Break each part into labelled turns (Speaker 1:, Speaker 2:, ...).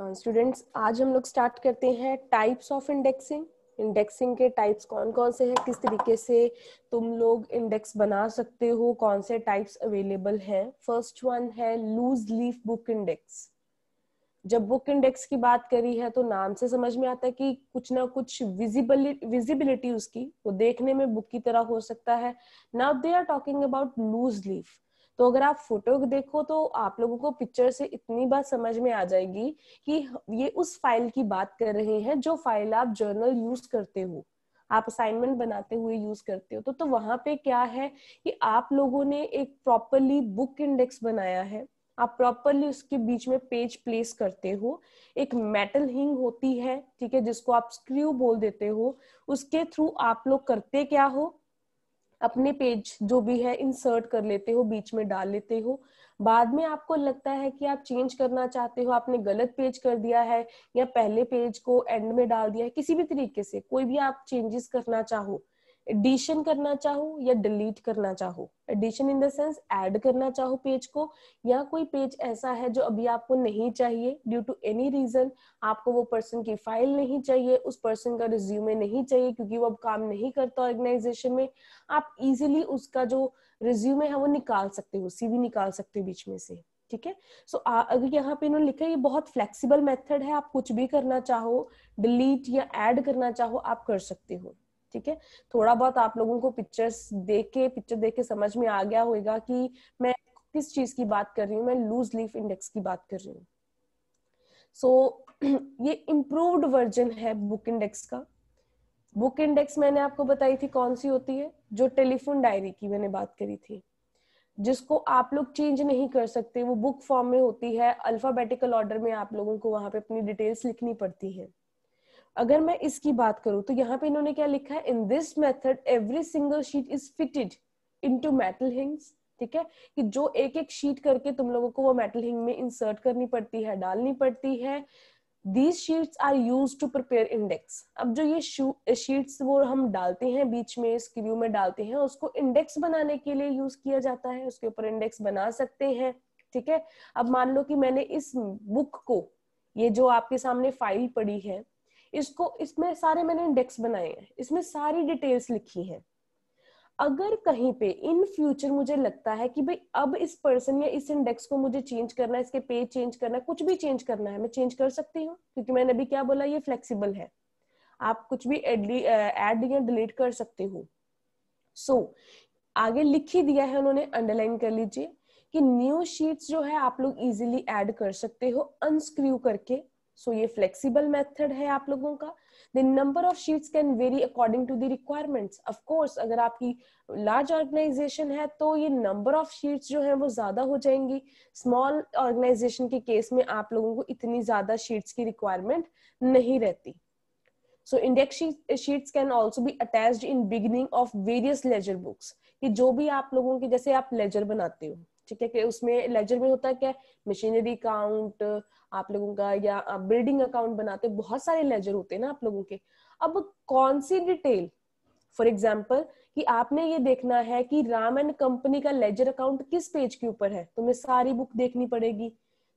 Speaker 1: students uh, आज हम लोग स्टार्ट करते हैं टाइप्स ऑफ इंडेक्सिंग इंडेक्सिंग के टाइप्स कौन कौन से हैं किस तरीके से तुम लोग इंडेक्स बना सकते हो कौन से टाइप्स अवेलेबल हैं फर्स्ट वन है लूज लीफ बुक इंडेक्स जब बुक इंडेक्स की बात करी है तो नाम से समझ में आता है कि कुछ ना कुछ विजिबल विजिबिलिटी उसकी वो देखने में बुक की तरह हो सकता है now they are talking about loose leaf तो अगर आप फोटो देखो तो आप लोगों को पिक्चर से इतनी बात समझ में आ जाएगी कि ये उस फाइल की बात कर रहे हैं जो फाइल आप जर्नल यूज करते हो आप असाइनमेंट बनाते हुए यूज करते हो तो तो वहां पे क्या है कि आप लोगों ने एक प्रॉपरली बुक इंडेक्स बनाया है आप प्रॉपरली उसके बीच में पेज प्लेस करते हो एक मेटल हिंग होती है ठीक है जिसको आप स्क्रू बोल देते हो उसके थ्रू आप लोग करते क्या हो अपने पेज जो भी है इंसर्ट कर लेते हो बीच में डाल लेते हो बाद में आपको लगता है कि आप चेंज करना चाहते हो आपने गलत पेज कर दिया है या पहले पेज को एंड में डाल दिया है किसी भी तरीके से कोई भी आप चेंजेस करना चाहो एडिशन करना चाहो या डिलीट करना चाहो addition in the sense add करना चाहो पेज को या कोई पेज ऐसा है जो अभी आपको नहीं चाहिए ड्यू टू एनी रीजन आपको वो पर्सन की फाइल नहीं चाहिए उस पर्सन का रिज्यूमे नहीं चाहिए क्योंकि वो अब काम नहीं करता ऑर्गेनाइजेशन में आप इजिली उसका जो रिज्यूमे है वो निकाल सकते हो सीवी निकाल सकते हो बीच में से ठीक है सो अगर यहाँ पे इन्होंने लिखा है ये बहुत फ्लेक्सिबल मेथड है आप कुछ भी करना चाहो डिलीट या ऐड करना चाहो आप कर सकते हो ठीक है थोड़ा बहुत आप लोगों को पिक्चर्स देख के पिक्चर देख के समझ में आ गया होगा कि मैं किस चीज की बात कर रही हूँ मैं लूज लीफ इंडेक्स की बात कर रही हूँ सो so, ये इम्प्रूव्ड वर्जन है बुक इंडेक्स का बुक इंडेक्स मैंने आपको बताई थी कौन सी होती है जो टेलीफोन डायरी की मैंने बात करी थी जिसको आप लोग चेंज नहीं कर सकते वो बुक फॉर्म में होती है अल्फाबेटिकल ऑर्डर में आप लोगों को वहां पे अपनी डिटेल्स लिखनी पड़ती है अगर मैं इसकी बात करूं तो यहाँ पे इन्होंने क्या लिखा है in this method every single sheet is fitted into metal hinges ठीक है कि जो एक एक शीट करके तुम लोगों को वो मेटल हिंग में इंसर्ट करनी पड़ती है डालनी पड़ती है these sheets are use to prepare index अब जो ये शीट्स वो हम डालते हैं बीच में स्क्रू में डालते हैं उसको इंडेक्स बनाने के लिए यूज किया जाता है उसके ऊपर इंडेक्स बना सकते हैं ठीक है अब मान लो कि मैंने इस बुक को ये जो आपके सामने फाइल पड़ी है इसको इसमें सारे मैंने इंडेक्स बनाए हैं इसमें सारी डिटेल्स लिखी हैं अगर कहीं पे इन फ्यूचर मुझे लगता है कि भाई अब इस पर्सन या इस इंडेक्स को मुझे चेंज करना है इसके पेज चेंज करना है कुछ भी चेंज करना है मैं चेंज कर सकती हूँ क्योंकि मैंने अभी क्या बोला ये फ्लेक्सिबल है आप कुछ भी एड या डिलीट कर सकते हो सो so, आगे लिख ही दिया है उन्होंने अंडरलाइन कर लीजिए कि न्यू शीट्स जो है आप लोग इजीली ऐड कर सकते हो अनस्क्रू करके सो ये फ्लेक्सिबल मेथड है आप लोगों का the number of sheets can vary according to the requirements of course अगर आपकी लार्ज ऑर्गेनाइजेशन है तो ये नंबर ऑफ शीट्स जो है वो ज्यादा हो जाएंगी स्मॉल ऑर्गेनाइजेशन के केस में आप लोगों को इतनी ज्यादा शीट्स की रिक्वायरमेंट नहीं रहती so index sheets can also be attach in beginning of various ledger books कि जो भी आप लोगों के जैसे आप लेजर बनाते हो ठीक है कि उसमें लेजर में होता है क्या मशीनरी अकाउंट आप लोगों का या बिल्डिंग अकाउंट बनाते बहुत सारे लेजर होते हैं ना आप लोगों के अब कौन सी डिटेल फॉर एग्जाम्पल कि आपने ये देखना है कि राम एंड कंपनी का लेजर अकाउंट किस पेज के ऊपर है तुम्हें सारी बुक देखनी पड़ेगी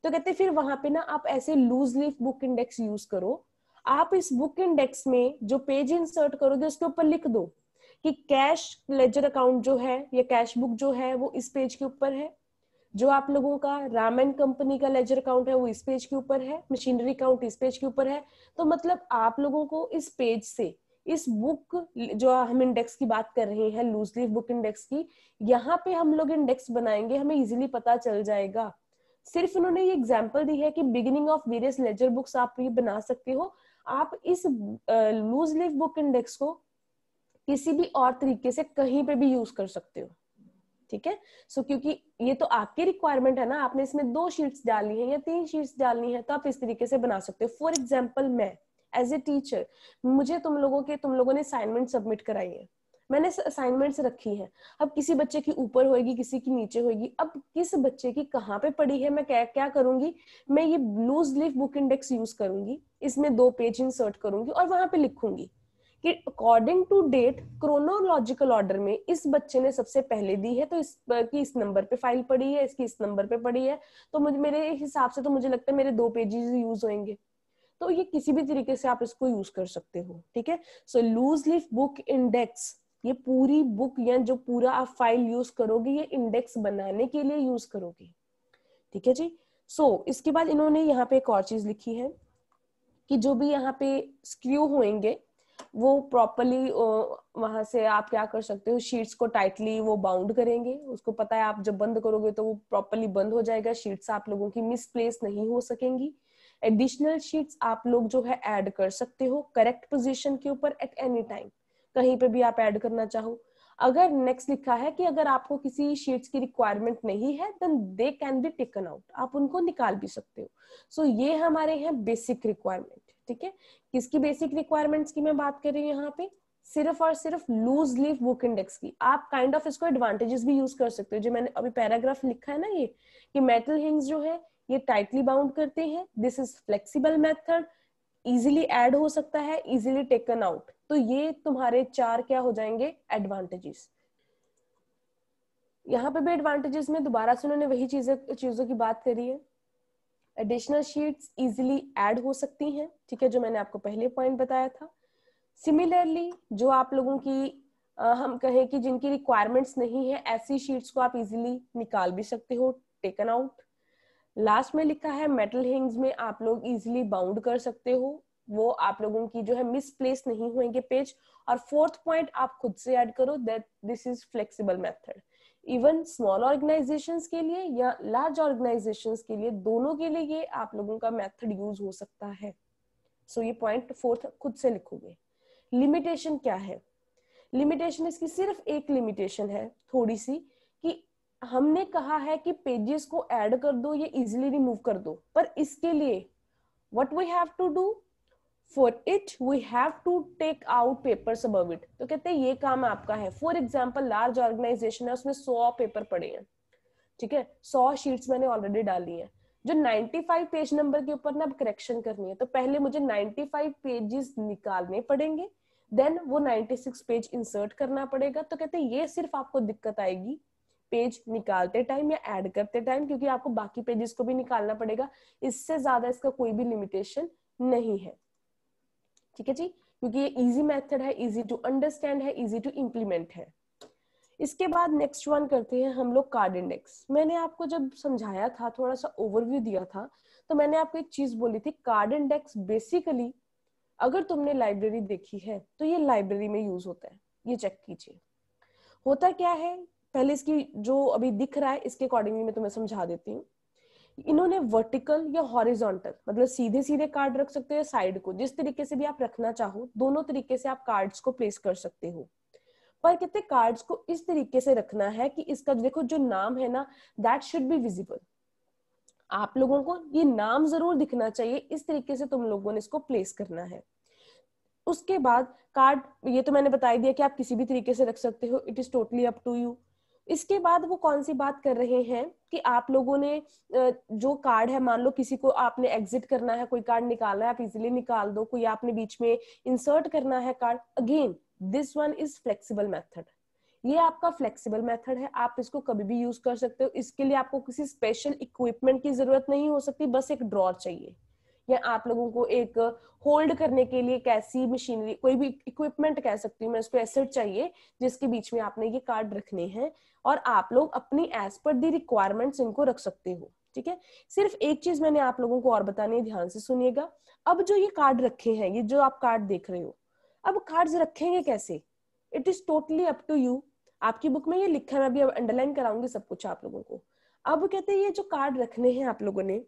Speaker 1: तो कहते फिर वहां पे ना आप ऐसे loose leaf book index use करो आप इस बुक इंडेक्स में जो पेज इंसर्ट करोगे उसके ऊपर लिख दो कि कैश लेजर अकाउंट जो है या कैश बुक जो है वो इस पेज के ऊपर है जो आप लोगों का रामन कंपनी का लेजर अकाउंट है वो इस पेज के ऊपर है मशीनरी अकाउंट इस पेज के ऊपर है तो मतलब आप लोगों को इस पेज से इस बुक जो हम इंडेक्स की बात कर रहे हैं लूज लीफ बुक इंडेक्स की यहाँ पे हम लोग इंडेक्स बनाएंगे हमें इजिली पता चल जाएगा सिर्फ उन्होंने ये एग्जाम्पल दी है कि beginning of various ledger books आप ये बना सकते हो आप इस लूज लीफ बुक इंडेक्स को किसी भी और तरीके से कहीं पे भी यूज कर सकते हो ठीक है सो क्योंकि ये तो आपकी रिक्वायरमेंट है ना आपने इसमें दो शीट्स डालनी है या तीन शीट्स डालनी है तो आप इस तरीके से बना सकते हो फॉर एग्जाम्पल मैं एज ए टीचर मुझे तुम लोगों के तुम लोगों ने असाइनमेंट सबमिट कराई है मैंने असाइनमेंट्स रखी है अब किसी बच्चे की ऊपर होएगी किसी की नीचे होएगी अब किस बच्चे की कहाँ पे पड़ी है मैं क्या क्या करूंगी मैं ये loose leaf book index use करूंगी इसमें दो पेज इंसर्ट करूंगी और वहां पे लिखूंगी कि according to date chronological order में इस बच्चे ने सबसे पहले दी है तो इस की इस नंबर पे फाइल पड़ी है इसकी इस नंबर पे पड़ी है तो मुझे मेरे हिसाब से तो मुझे लगता है मेरे दो पेजेस यूज होंगे तो ये किसी भी तरीके से आप इसको यूज कर सकते हो ठीक है so loose leaf book index ये पूरी बुक या जो पूरा आप फाइल यूज करोगे ये इंडेक्स बनाने के लिए यूज करोगे ठीक है जी सो so, इसके बाद इन्होंने यहाँ पे एक और चीज लिखी है कि जो भी यहाँ पे स्क्रू होंगे वो प्रॉपरली वहां से आप क्या कर सकते हो शीट्स को टाइटली वो बाउंड करेंगे उसको पता है आप जब बंद करोगे तो वो प्रॉपरली बंद हो जाएगा शीट्स आप लोगों की मिसप्लेस नहीं हो सकेंगी एडिशनल शीट्स आप लोग जो है ऐड कर सकते हो करेक्ट पोजीशन के ऊपर एट एनी टाइम कहीं पे भी आप ऐड करना चाहो अगर नेक्स्ट लिखा है कि अगर आपको किसी शीट्स की रिक्वायरमेंट नहीं है then they can be taken out आप उनको निकाल भी सकते हो सो so, ये हमारे हैं बेसिक रिक्वायरमेंट ठीक है किसकी बेसिक रिक्वायरमेंट्स की मैं बात कर रही हूँ यहाँ पे सिर्फ और सिर्फ लूज लीफ बुक इंडेक्स की आप काइंड kind ऑफ of इसको एडवांटेजेस भी यूज कर सकते हो जो मैंने अभी पैराग्राफ लिखा है ना ये कि मेटल हिंग्स जो है ये टाइटली बाउंड करते हैं this is flexible method easily add हो सकता है इजिली टेकन आउट तो ये तुम्हारे चार क्या हो जाएंगे एडवांटेजेस यहाँ पे भी एडवांटेजेस में दोबारा से उन्होंने वही चीजें चीजों की बात करी है एडिशनल शीट्स इजिली एड हो सकती हैं ठीक है जो मैंने आपको पहले पॉइंट बताया था सिमिलरली जो आप लोगों की आ, हम कहें कि जिनकी रिक्वायरमेंट्स नहीं है ऐसी शीट्स को आप इजिली निकाल भी सकते हो टेकन आउट लास्ट में लिखा है मेटल हिंग्स में आप लोग इजिली बाउंड कर सकते हो वो आप लोगों की जो है मिसप्लेस नहीं होंगे पेज और फोर्थ पॉइंट आप खुद से ऐड करो that this is flexible method even small organisation के लिए या लार्ज ऑर्गेनाइजेशन के लिए दोनों के लिए ये आप लोगों का मेथड यूज हो सकता है सो so ये पॉइंट फोर्थ खुद से लिखोगे लिमिटेशन क्या है लिमिटेशन इसकी सिर्फ एक लिमिटेशन है थोड़ी सी कि हमने कहा है कि पेजेस को ऐड कर दो या इजिली रिमूव कर दो पर इसके लिए what we have to do for each we have to take out paper above it तो कहते हैं ये काम आपका है फॉर एग्जाम्पल लार्ज ऑर्गेनाइजेशन है उसमें सौ पेपर पड़े हैं ठीक है सौ शीट्स मैंने ऑलरेडी डाली हैं जो 95 पेज नंबर के ऊपर ना अब करेक्शन करनी है तो पहले मुझे 95 पेजेस निकालने पड़ेंगे देन वो 96 पेज इंसर्ट करना पड़ेगा तो कहते हैं ये सिर्फ आपको दिक्कत आएगी पेज निकालते टाइम या ऐड करते टाइम क्योंकि आपको बाकी पेजेस को भी निकालना पड़ेगा इससे ज्यादा इसका कोई भी लिमिटेशन नहीं है ठीक है जी क्योंकि ये इजी मेथड है इजी टू अंडरस्टैंड है इजी टू इंप्लीमेंट है इसके बाद नेक्स्ट वन करते हैं हम लोग कार्ड इंडेक्स मैंने आपको जब समझाया था थोड़ा सा ओवरव्यू दिया था तो मैंने आपको एक चीज बोली थी कार्ड इंडेक्स बेसिकली अगर तुमने लाइब्रेरी देखी है तो ये लाइब्रेरी में यूज होता है ये चेक कीजिए होता क्या है पहले इसकी जो अभी दिख रहा है इसके अकॉर्डिंगली मैं तुम्हें समझा देती हूँ इन्होंने वर्टिकल या हॉरिजॉन्टल मतलब सीधे सीधे कार्ड रख सकते हो या साइड को जिस तरीके से भी आप रखना चाहो दोनों तरीके से आप कार्ड्स को प्लेस कर सकते हो पर कितने कार्ड्स को इस तरीके से रखना है कि इसका देखो जो नाम है ना दैट शुड बी विजिबल आप लोगों को ये नाम जरूर दिखना चाहिए इस तरीके से तुम लोगों ने इसको प्लेस करना है उसके बाद कार्ड ये तो मैंने बताई दिया कि आप किसी भी तरीके से रख सकते हो it is totally up to you इसके बाद वो कौन सी बात कर रहे हैं कि आप लोगों ने जो कार्ड है मान लो किसी को आपने एग्जिट करना है कोई कार्ड निकालना है आप इजिली निकाल दो कोई आपने बीच में इंसर्ट करना है card again this one is flexible method ये आपका फ्लेक्सिबल मेथड है आप इसको कभी भी यूज कर सकते हो इसके लिए आपको किसी स्पेशल इक्विपमेंट की जरूरत नहीं हो सकती बस एक ड्रॉर चाहिए या आप लोगों को एक होल्ड करने के लिए कैसी मशीनरी कोई भी इक्विपमेंट कह सकती हूँ मैं उसको एसेट चाहिए जिसके बीच में आपने ये कार्ड रखने हैं और आप लोग अपनी एज पर दी रिक्वायरमेंट्स इनको रख सकते हो ठीक है सिर्फ एक चीज मैंने आप लोगों को और बतानी है ध्यान से सुनिएगा अब जो ये कार्ड रखे हैं ये जो आप कार्ड देख रहे हो अब कार्ड्स रखेंगे कैसे it is totally up to you आपकी बुक में ये लिखा मैं अभी अंडरलाइन कराऊंगी सब कुछ आप लोगों को अब कहते हैं ये जो कार्ड रखने हैं आप लोगों ने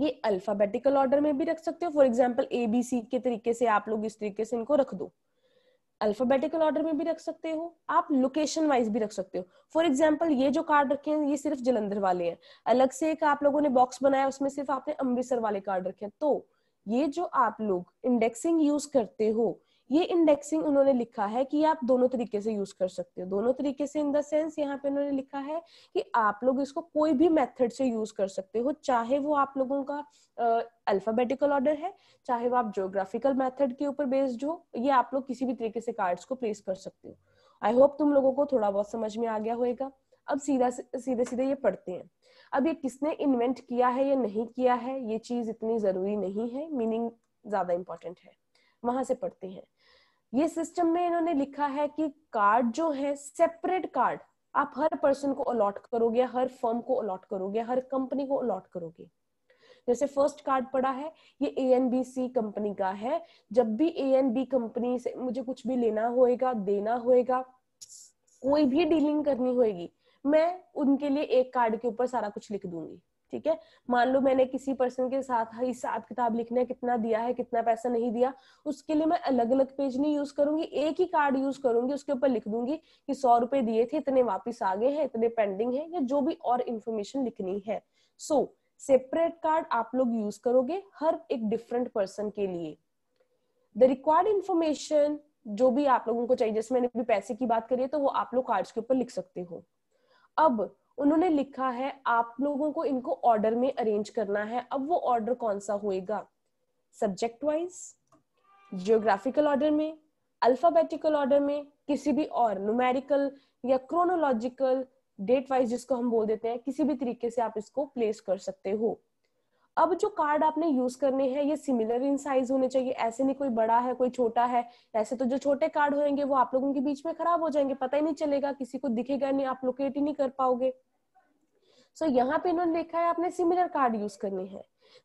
Speaker 1: ये अल्फाबेटिकल ऑर्डर में भी रख सकते हो फॉर एग्जाम्पल सी के तरीके से आप लोग इस तरीके से इनको रख दो अल्फाबेटिकल ऑर्डर में भी रख सकते हो आप लोकेशन वाइज भी रख सकते हो फॉर एग्जाम्पल ये जो कार्ड रखे हैं ये सिर्फ जलंधर वाले हैं अलग से एक आप लोगों ने बॉक्स बनाया उसमें सिर्फ आपने अमृतसर वाले कार्ड रखे हैं तो ये जो आप लोग इंडेक्सिंग यूज करते हो ये इंडेक्सिंग उन्होंने लिखा है कि आप दोनों तरीके से यूज कर सकते हो दोनों तरीके से इन द सेंस यहाँ पे उन्होंने लिखा है कि आप लोग इसको कोई भी मेथड से यूज कर सकते हो चाहे वो आप लोगों का अल्फाबेटिकल ऑर्डर है चाहे वो आप जियोग्राफिकल मेथड के ऊपर बेस्ड हो ये आप लोग किसी भी तरीके से कार्ड्स को प्लेस कर सकते हो आई होप तुम लोगों को थोड़ा बहुत समझ में आ गया होगा अब सीधा सीधे सीधे ये पढ़ते हैं अब ये किसने इन्वेंट किया है या नहीं किया है ये चीज इतनी जरूरी नहीं है मीनिंग ज्यादा इंपॉर्टेंट है वहां से पढ़ते हैं ये सिस्टम में इन्होंने लिखा है कि कार्ड जो है सेपरेट कार्ड आप हर पर्सन को अलॉट करोगे हर फर्म को अलॉट करोगे हर कंपनी को अलॉट करोगे जैसे फर्स्ट कार्ड पड़ा है ये A N B C company का है जब भी ए एन बी कंपनी से मुझे कुछ भी लेना होएगा देना होएगा कोई भी डीलिंग करनी होगी मैं उनके लिए एक कार्ड के ऊपर सारा कुछ लिख दूंगी ठीक है मान लो मैंने किसी पर्सन के साथ हिसाब किताब लिखने कितना दिया है कितना पैसा नहीं दिया उसके लिए मैं अलग अलग पेज नहीं यूज करूंगी एक ही कार्ड यूज करूंगी उसके ऊपर लिख दूंगी कि सौ रुपए दिए थे इतने वापिस आ गए हैं इतने पेंडिंग है या जो भी और इन्फॉर्मेशन लिखनी है सो सेपरेट कार्ड आप लोग यूज करोगे हर एक डिफरेंट पर्सन के लिए द रिक्वायर्ड इन्फॉर्मेशन जो भी आप लोगों को चाहिए जैसे मैंने पैसे की बात करी है तो वो आप लोग कार्ड्स के ऊपर लिख सकते हो अब उन्होंने लिखा है आप लोगों को इनको ऑर्डर में अरेंज करना है अब वो ऑर्डर कौन सा होएगा सब्जेक्ट वाइज जियोग्राफिकल ऑर्डर में अल्फाबेटिकल ऑर्डर में किसी भी और न्यूमेरिकल या क्रोनोलॉजिकल डेट वाइज जिसको हम बोल देते हैं किसी भी तरीके से आप इसको प्लेस कर सकते हो अब जो कार्ड आपने यूज करने हैं ये सिमिलर इन साइज होने चाहिए ऐसे नहीं कोई बड़ा है कोई छोटा है ऐसे तो जो छोटे कार्ड होंगे वो आप लोगों के बीच में खराब हो जाएंगे पता ही नहीं चलेगा किसी को दिखेगा नहीं आप लोकेट ही नहीं कर पाओगे सो so, यहाँ पे इन्होंने लिखा है आपने सिमिलर कार्ड यूज करने हैं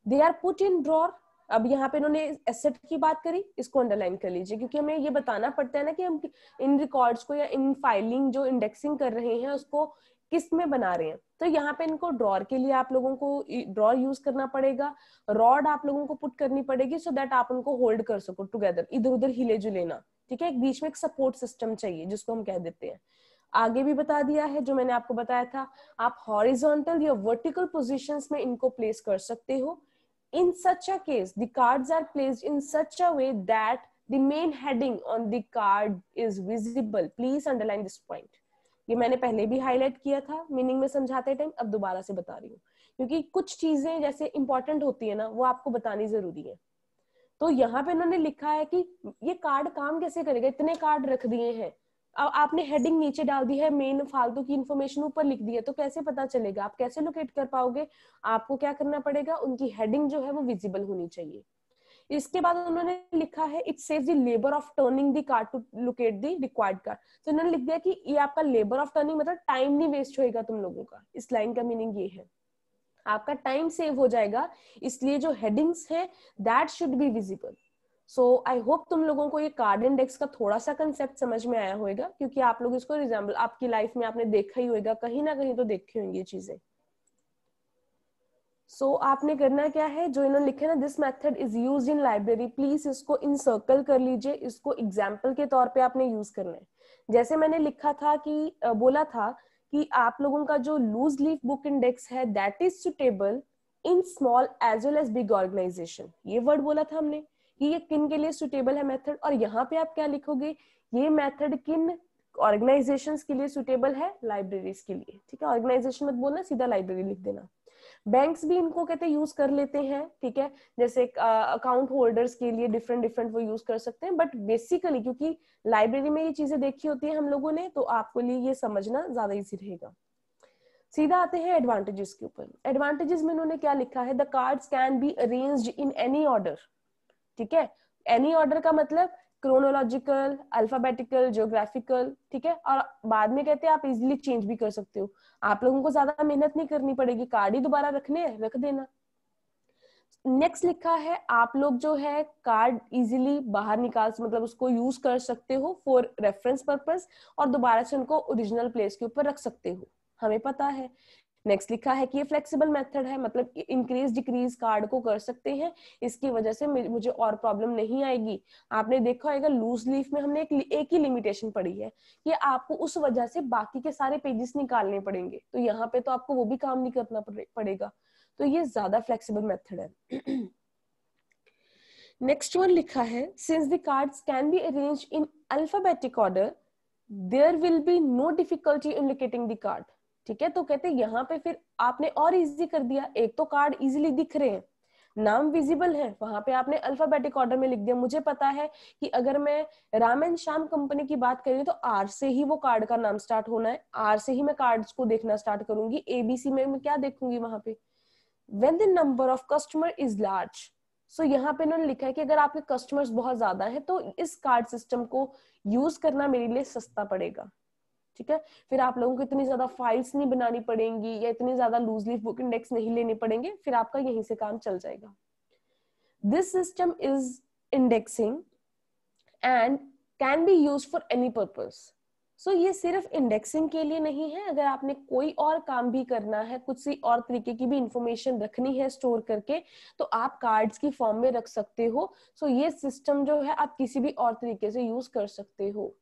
Speaker 1: they are put in drawer अब यहाँ पे इन्होंने एसेट की बात करी इसको अंडरलाइन कर लीजिए क्योंकि हमें ये बताना पड़ता है ना कि हम इन रिकॉर्ड्स को या इन फाइलिंग जो इंडेक्सिंग कर रहे हैं उसको किस में बना रहे हैं तो यहाँ पे इनको ड्रॉर के लिए आप लोगों को ड्रॉर यूज करना पड़ेगा रॉड आप लोगों को पुट करनी पड़ेगी सो so दैट आप उनको होल्ड कर सको टुगेदर इधर उधर हिले जुले ना ठीक है एक बीच में एक सपोर्ट सिस्टम चाहिए जिसको हम कह देते हैं आगे भी बता दिया है जो मैंने आपको बताया था आप हॉरिजॉन्टल या वर्टिकल पोजीशंस में इनको प्लेस कर सकते हो इन सच अस case the cards are placed in such a way that the main heading on the card is visible please underline ये मैंने पहले भी हाईलाइट किया था मीनिंग में समझाते टाइम अब दोबारा से बता रही हूँ क्योंकि कुछ चीजें जैसे इंपॉर्टेंट होती है ना वो आपको बतानी जरूरी है तो यहाँ पे इन्होंने लिखा है कि ये कार्ड काम कैसे करेगा इतने कार्ड रख दिए हैं आपने हेडिंग नीचे डाल दी है मेन फालतू की इन्फॉर्मेशन ऊपर लिख दी है तो कैसे पता चलेगा आप कैसे लोकेट कर पाओगे आपको क्या करना पड़ेगा उनकी हेडिंग जो है वो विजिबल होनी चाहिए इसके बाद उन्होंने लिखा है it save labour of turning the card to locate the required card तो उन्होंने लिख दिया कि ये आपका लेबर ऑफ टर्निंग मतलब टाइम नहीं वेस्ट होएगा तुम लोगों का इस लाइन का मीनिंग ये है आपका टाइम सेव हो जाएगा इसलिए जो हेडिंग्स है that should be visible so I hope तुम लोगों को ये कार्ड इंडेक्स का थोड़ा सा कंसेप्ट समझ में आया होगा क्योंकि आप लोग इसको एग्जाम्पल आपकी लाइफ में आपने देखा ही होगा कहीं ना कहीं तो देखी होंगी ये चीजें सो so, आपने करना क्या है जो इन्होंने लिखे ना this method is use in library please इसको इन सर्कल कर लीजिए इसको एग्जाम्पल के तौर पे आपने यूज करना है जैसे मैंने लिखा था कि बोला था कि आप लोगों का जो लूज लीफ बुक इंडेक्स है that is suitable in small as well as big organisation ये वर्ड बोला था हमने कि ये किन के लिए सुटेबल है मेथड और यहाँ पे आप क्या लिखोगे ये मेथड किन ऑर्गेनाइजेशंस के लिए सुटेबल है लाइब्रेरीज के लिए ठीक है ऑर्गेनाइजेशन मत बोलना सीधा लाइब्रेरी लिख देना बैंक्स भी इनको कहते हैं यूज कर लेते हैं ठीक है जैसे अकाउंट uh, होल्डर्स के लिए डिफरेंट डिफरेंट वो यूज कर सकते हैं बट बेसिकली क्योंकि लाइब्रेरी में ये चीजें देखी होती है हम लोगों ने तो आपको लिए ये समझना ज्यादा इजी रहेगा सीधा आते हैं एडवांटेजेस के ऊपर एडवांटेजेस में इन्होंने क्या लिखा है the cards can be arrange in any order ठीक है एनी ऑर्डर का मतलब क्रोनोलॉजिकल अल्फाबेटिकल जियोग्राफिकल ठीक है और बाद में कहते हैं आप इजिली चेंज भी कर सकते हो आप लोगों को ज्यादा मेहनत नहीं करनी पड़ेगी कार्ड ही दोबारा रखने रख देना नेक्स्ट लिखा है आप लोग जो है कार्ड इजीली बाहर निकाल मतलब उसको यूज कर सकते हो फॉर रेफरेंस पर्पस और दोबारा से उनको ओरिजिनल प्लेस के ऊपर रख सकते हो हमें पता है नेक्स्ट लिखा है कि ये फ्लेक्सिबल मेथड है मतलब इंक्रीज डिक्रीज कार्ड को कर सकते हैं इसकी वजह से मुझे और प्रॉब्लम नहीं आएगी आपने देखा होगा लूज लीफ में हमने एक, एक ही लिमिटेशन पढ़ी है कि आपको उस वजह से बाकी के सारे पेजेस निकालने पड़ेंगे तो यहाँ पे तो आपको वो भी काम नहीं करना पड़ेगा तो ये ज्यादा फ्लेक्सीबल मेथड है नेक्स्ट वन लिखा है since the cards can be arrange in alphabetic order there will be no difficulty in locating the card ठीक है तो कहते यहाँ पे फिर आपने और इजी कर दिया एक तो कार्ड इजीली दिख रहे हैं नाम विजिबल है वहां पे आपने अल्फाबेटिक ऑर्डर में लिख दिया मुझे पता है कि अगर मैं राम एंड श्याम कंपनी की बात करें तो आर से ही वो कार्ड का नाम स्टार्ट होना है आर से ही मैं कार्ड्स को देखना स्टार्ट करूंगी एबीसी में मैं क्या देखूंगी वहां पे when the number of customer is large so यहाँ पे इन्होंने लिखा है कि अगर आपके कस्टमर्स बहुत ज्यादा है तो इस कार्ड सिस्टम को यूज करना मेरे लिए सस्ता पड़ेगा ठीक है फिर आप लोगों को इतनी ज्यादा फाइल्स नहीं बनानी पड़ेंगी या इतनी ज्यादा लूज लीफ बुक इंडेक्स नहीं लेने पड़ेंगे फिर आपका यहीं से काम चल जाएगा this system is indexing and can be use for any purpose so ये सिर्फ इंडेक्सिंग के लिए नहीं है अगर आपने कोई और काम भी करना है कुछ सी और तरीके की भी इंफॉर्मेशन रखनी है स्टोर करके तो आप कार्ड्स की फॉर्म में रख सकते हो सो so ये सिस्टम जो है आप किसी भी और तरीके से यूज कर सकते हो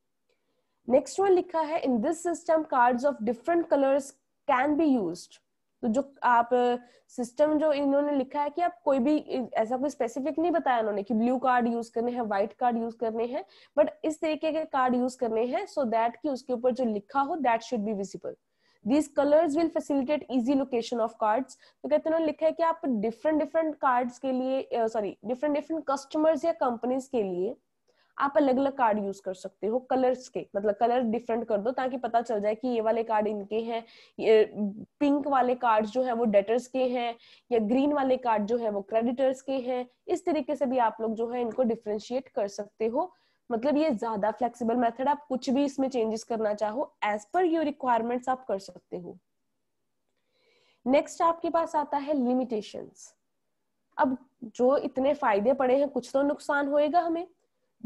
Speaker 1: नेक्स्ट वन लिखा है in this system cards of different colours can be used तो जो आप सिस्टम जो इन्होंने लिखा है कि आप कोई भी ऐसा कोई स्पेसिफिक नहीं बताया उन्होंने कि ब्लू कार्ड यूज करने हैं व्हाइट कार्ड यूज करने हैं बट इस तरीके के कार्ड यूज करने हैं सो दैट कि उसके ऊपर जो लिखा हो that should be visible these colours will facilitate easy location of cards तो कहते हैं लिखा है कि आप डिफरेंट डिफरेंट कार्ड्स के लिए सॉरी डिफरेंट डिफरेंट कस्टमर्स या कंपनीज के लिए आप अलग अलग कार्ड यूज कर सकते हो कलर्स के मतलब कलर डिफरेंट कर दो ताकि पता चल जाए कि ये वाले कार्ड इनके हैं पिंक वाले कार्ड जो है वो डेटर्स के हैं या ग्रीन वाले कार्ड जो है वो क्रेडिटर्स के हैं इस तरीके से भी आप लोग जो है इनको डिफ्रेंशिएट कर सकते हो मतलब ये ज्यादा फ्लेक्सिबल मेथड आप कुछ भी इसमें चेंजेस करना चाहो एज पर योर रिक्वायरमेंट्स आप कर सकते हो नेक्स्ट आपके पास आता है लिमिटेशंस अब जो इतने फायदे पड़े हैं कुछ तो नुकसान होएगा हमें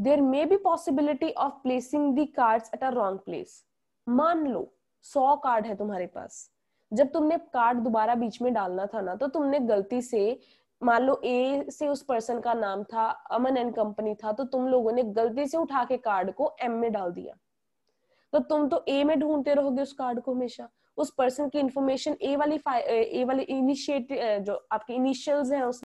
Speaker 1: there may be possibility of placing the card at a wrong place मान लो सौ कार्ड है तुम्हारे पास जब तुमने कार्ड दोबारा बीच में डालना था ना तो तुमने गलती से मान लो ए से उस पर्सन का नाम था अमन एंड कंपनी था तो तुम लोगों ने गलती से उठा के कार्ड को एम में डाल दिया तो तुम तो ए में ढूंढते रहोगे उस कार्ड को हमेशा उस पर्सन की इंफॉर्मेशन ए वाली ए वाली इनिशिएट जो आपके इनिशियल्स हैं उस